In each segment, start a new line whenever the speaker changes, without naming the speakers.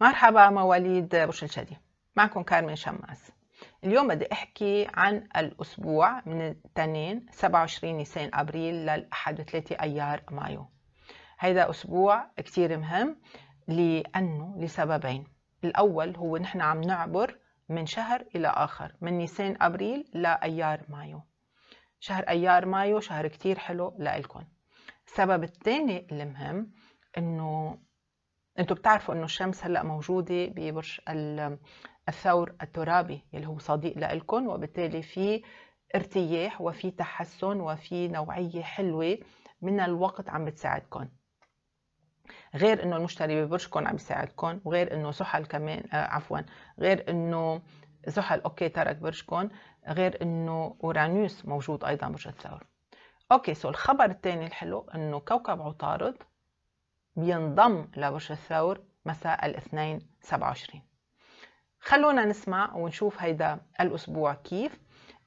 مرحبا مواليد برج الجدي معكم كارمن شماس اليوم بدي احكي عن الاسبوع من الاثنين 27 نيسان ابريل للاحد 3 ايار مايو هيدا اسبوع كثير مهم لانه لسببين الاول هو نحن عم نعبر من شهر الى اخر من نيسان ابريل لايار مايو شهر ايار مايو شهر كثير حلو لكم السبب الثاني المهم انه انتوا بتعرفوا انه الشمس هلا موجوده ببرج الثور الترابي اللي هو صديق لكم وبالتالي في ارتياح وفي تحسن وفي نوعيه حلوه من الوقت عم بتساعدكم غير انه المشتري ببرجكم عم يساعدكم وغير انه سحل كمان آه عفوا غير انه زحل اوكي ترك برجكم غير انه اورانيوس موجود ايضا برج الثور اوكي سو الخبر الثاني الحلو انه كوكب عطارد بينضم لبرج الثور مساء الاثنين 27 خلونا نسمع ونشوف هيدا الأسبوع كيف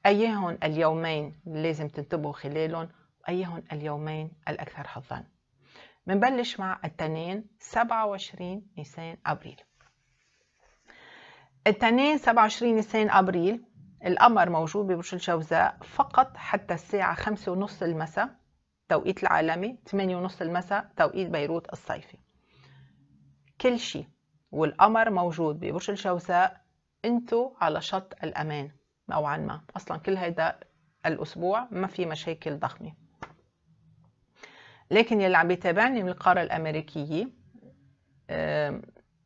أيهن اليومين لازم تنتبهوا خلالهم وأيهن اليومين الأكثر حظاً منبلش مع التنين 27 نيسان أبريل التنين 27 نيسان أبريل القمر موجود ببرج الجوزاء فقط حتى الساعة خمسة ونص المساء توقيت العالمي 8 ونص المساء توقيت بيروت الصيفي كل شيء والقمر موجود ببرج الجوزاء انتو على شط الامان نوعا ما اصلا كل هيدا الاسبوع ما في مشاكل ضخمه لكن يلي عم بيتابعني من القارة الأمريكية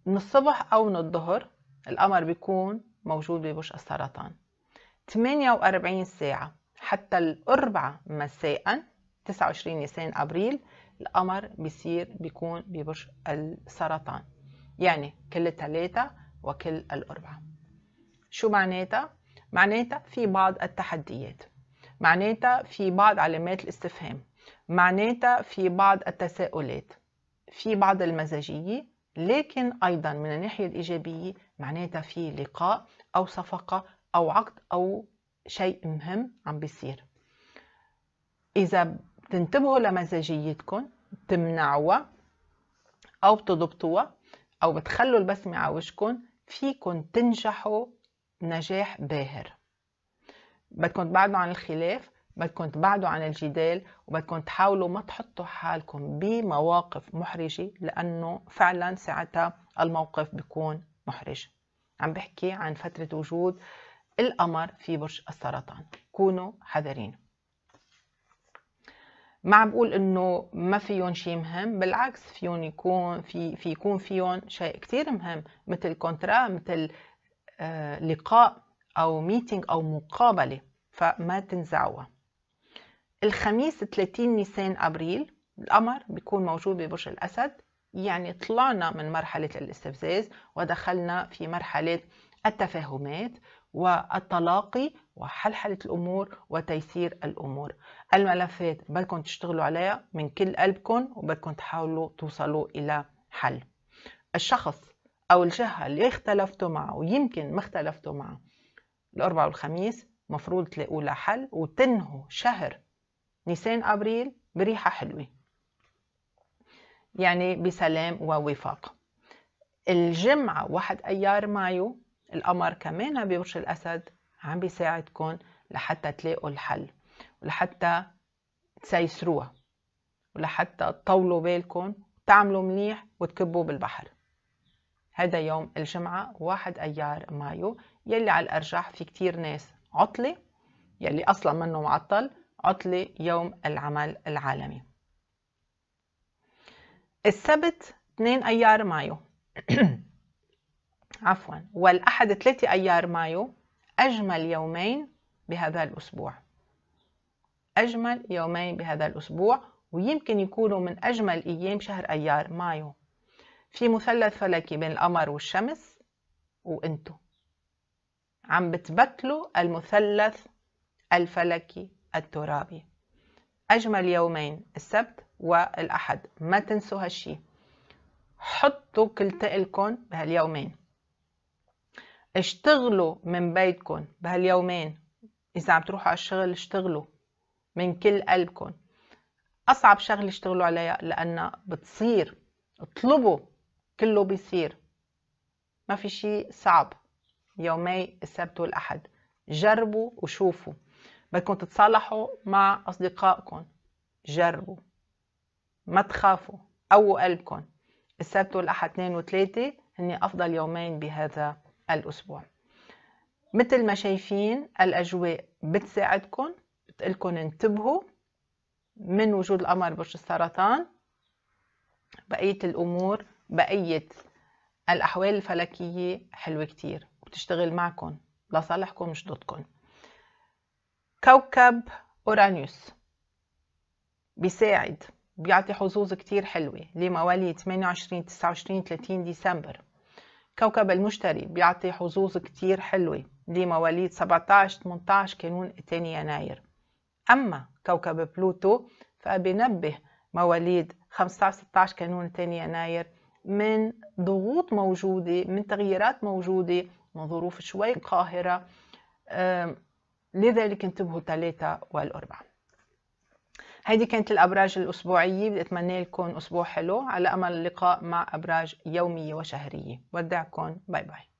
من الصبح أو من الظهر القمر بيكون موجود ببرج السرطان 48 ساعة حتى الأربعة مساء 29 نيسان ابريل القمر بيصير بيكون ببرج السرطان يعني كل الثلاثة وكل الأربعة شو معناتها؟ معناتها في بعض التحديات معناتها في بعض علامات الاستفهام معناتها في بعض التساؤلات في بعض المزاجية لكن أيضا من الناحية الإيجابية معناتها في لقاء أو صفقة أو عقد أو شيء مهم عم بيصير إذا تنتبهوا لمزاجيتكم تمنعوها أو بتضبطوها أو بتخلوا البسمة على وشكم فيكم تنجحوا نجاح باهر بدكم تبعدوا عن الخلاف بدكم تبعدوا عن الجدال وبدكم تحاولوا ما تحطوا حالكم بمواقف محرجة لأنه فعلا ساعتها الموقف بيكون محرج عم بحكي عن فترة وجود القمر في برج السرطان كونوا حذرين ما عم بقول انه ما فيهم شيء مهم بالعكس فيهم يكون في في يكون فيهم شيء كثير مهم مثل كونترا مثل آه، لقاء او ميتينج او مقابله فما تنزعوها الخميس 30 نيسان ابريل القمر بيكون موجود ببرج الاسد يعني طلعنا من مرحله الاستفزاز ودخلنا في مرحله التفاهمات والتلاقي وحلحلة الأمور وتيسير الأمور الملفات بدكم تشتغلوا عليها من كل قلبكم وبدكم تحاولوا توصلوا إلى حل الشخص أو الجهة اللي اختلفتوا معه ويمكن ما اختلفتوا معه الأربعاء والخميس مفروض تلاقوا لها حل وتنهوا شهر نيسان أبريل بريحة حلوة يعني بسلام ووفاق الجمعة 1 أيار مايو القمر كمان ببرج الأسد عم بيساعدكم لحتى تلاقوا الحل ولحتى تسيسروها ولحتى تطولوا بالكم تعملوا منيح وتكبوا بالبحر هذا يوم الجمعة 1 أيار مايو يلي على الأرجح في كتير ناس عطلة يلي أصلا منه معطل عطلة يوم العمل العالمي السبت 2 أيار مايو عفوا والأحد 3 أيار مايو أجمل يومين بهذا الأسبوع أجمل يومين بهذا الأسبوع ويمكن يكونوا من أجمل أيام شهر أيار مايو في مثلث فلكي بين القمر والشمس وانتو عم بتبتلوا المثلث الفلكي الترابي أجمل يومين السبت والأحد ما تنسوا هالشي حطوا كل تقلكم بهاليومين اشتغلوا من بيتكم بهاليومين اذا عم تروحوا على الشغل اشتغلوا من كل قلبكم اصعب شغله اشتغلوا عليها لانها بتصير اطلبوا كله بيصير ما في شيء صعب يومي السبت والاحد جربوا وشوفوا بدكم تتصالحوا مع اصدقائكم جربوا ما تخافوا قووا قلبكم السبت والاحد اثنين وثلاثه هن افضل يومين بهذا الأسبوع مثل ما شايفين الأجواء بتساعدكم بتقلكم انتبهوا من وجود القمر برج السرطان بقية الأمور بقية الأحوال الفلكية حلوة كتير وبتشتغل معكم لصالحكم مش ضدكم كوكب أورانيوس بيساعد بيعطي حظوظ كتير حلوة لموالي 28 29 30 ديسمبر كوكب المشتري بيعطي حظوظ كتير حلوة لمواليد 17-18 كانون الثاني يناير أما كوكب بلوتو فبينبه مواليد 15-16 كانون الثاني يناير من ضغوط موجودة من تغييرات موجودة من ظروف شوي قاهرة لذلك انتبهوا ثلاثة والأربعة هيدي كانت الأبراج الأسبوعية بتمنى لكم أسبوع حلو على أمل اللقاء مع أبراج يومية وشهرية ودعكم باي باي